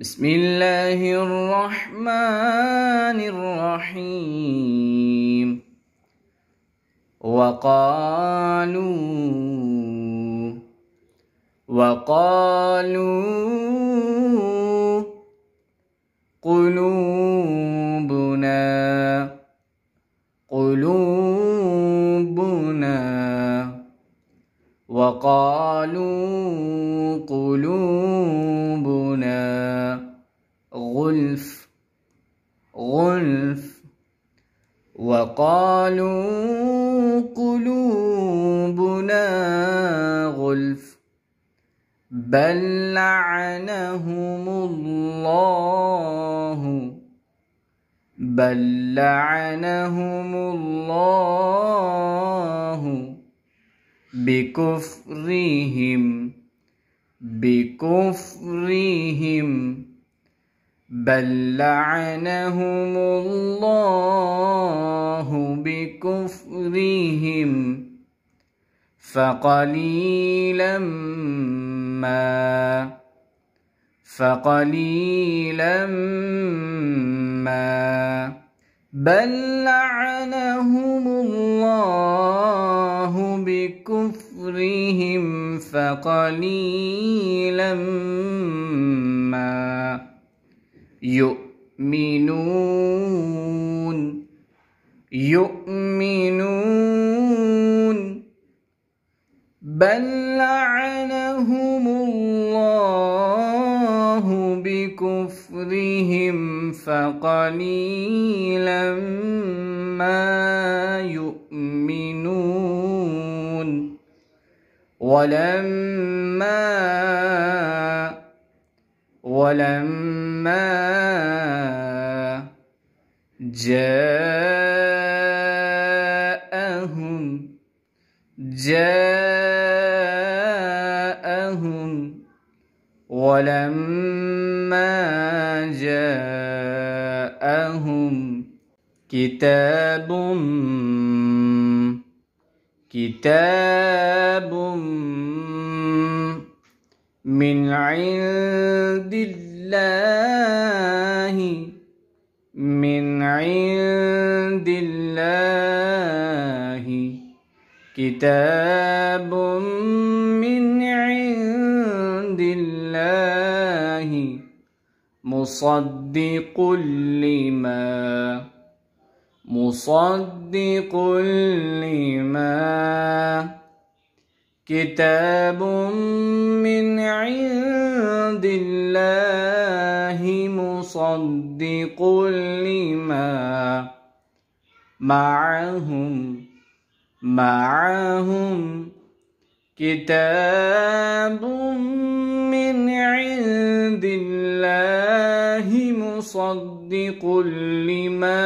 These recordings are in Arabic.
بسم الله الرحمن الرحيم وقالوا وقالوا قلوبنا قلوبنا وقالوا قلوبنا غلف غلف وقالوا قلوبنا غلف بل لعنهم الله بل لعنهم الله بكفرهم بكفرهم بل لعنهم الله بكفرهم فقليلا ما فقليلا ما بل لعنهم الله بكفرهم فقليلا ما يؤمنون يؤمنون بل لعنهم الله بكفرهم فقليلا ما يؤمنون ولما ولما ما جاءهم جاءهم ولما جاءهم كتاب كتاب من عند الله الله من عند الله كتاب من عند الله مصدق لما مصدق لما كتاب من عند الله مصدق لما معهم معهم كتاب من عند الله مصدق لما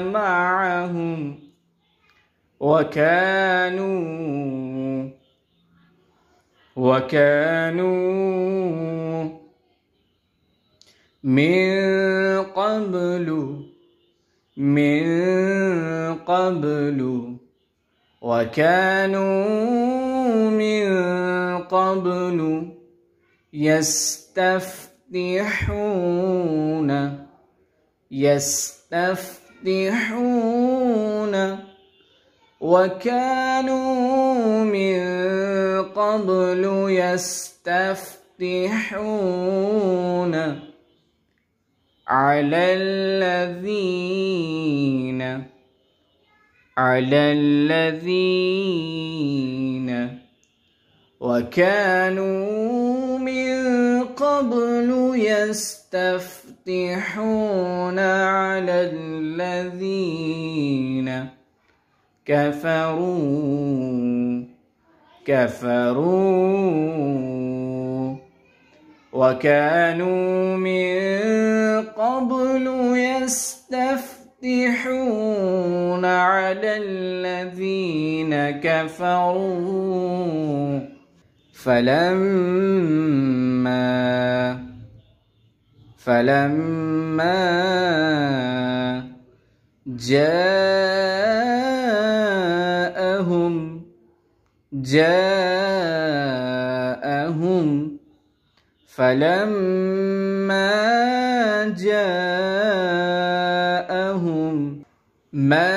معهم وكانوا وكانوا من قبل من قبل وكانوا من قبل يستفتحون يستفتحون وكانوا من قبل يستفتحون على الذين على الذين وكانوا من قبل يستفتحون على الذين كفروا كفروا وكانوا من قبل يستفتحون على الذين كفروا فلما فلما جاءهم جاءهم فلما جاءهم ما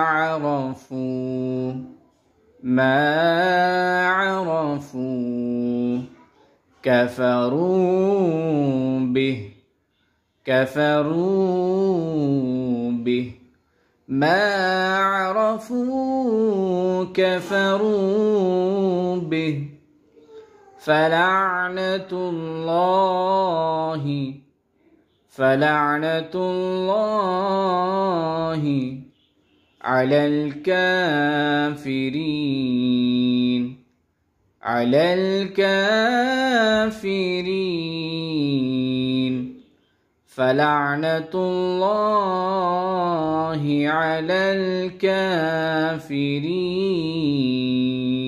عرفوا ما عرفوا كفروا به كفروا به ما عرفوا كفروا به فلعنة الله فلعنة الله على الكافرين على الكافرين فلعنة الله على الكافرين